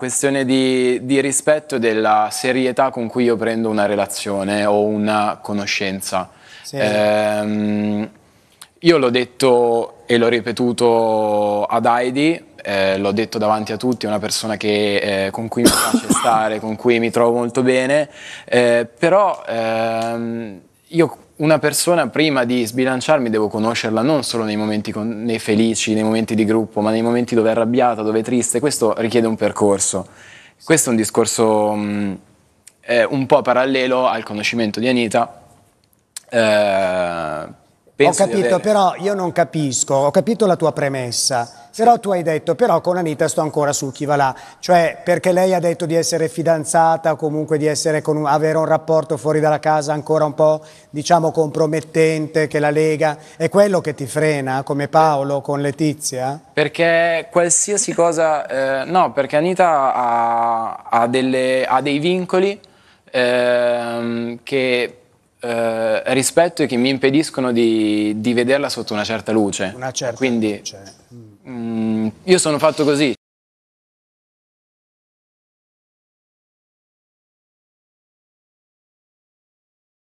questione di, di, rispetto della serietà con cui io prendo una relazione o una conoscenza. Sì. Ehm, io l'ho detto e l'ho ripetuto ad Heidi, eh, l'ho detto davanti a tutti, è una persona che, eh, con cui mi piace stare, con cui mi trovo molto bene, eh, però ehm, io una persona prima di sbilanciarmi devo conoscerla non solo nei momenti con, nei felici, nei momenti di gruppo, ma nei momenti dove è arrabbiata, dove è triste. Questo richiede un percorso. Questo è un discorso mh, mm, eh, un po' parallelo al conoscimento di Anita. Eh, Penso ho capito, però io non capisco, ho capito la tua premessa, però tu hai detto, però con Anita sto ancora sul chi va là, cioè perché lei ha detto di essere fidanzata, comunque di un, avere un rapporto fuori dalla casa ancora un po', diciamo, compromettente, che la lega, è quello che ti frena, come Paolo con Letizia? Perché qualsiasi cosa, eh, no, perché Anita ha, ha, delle, ha dei vincoli ehm, che eh, rispetto e che mi impediscono di, di, vederla sotto una certa luce. Una certa Quindi, luce. Mm. mm io sono fatto così.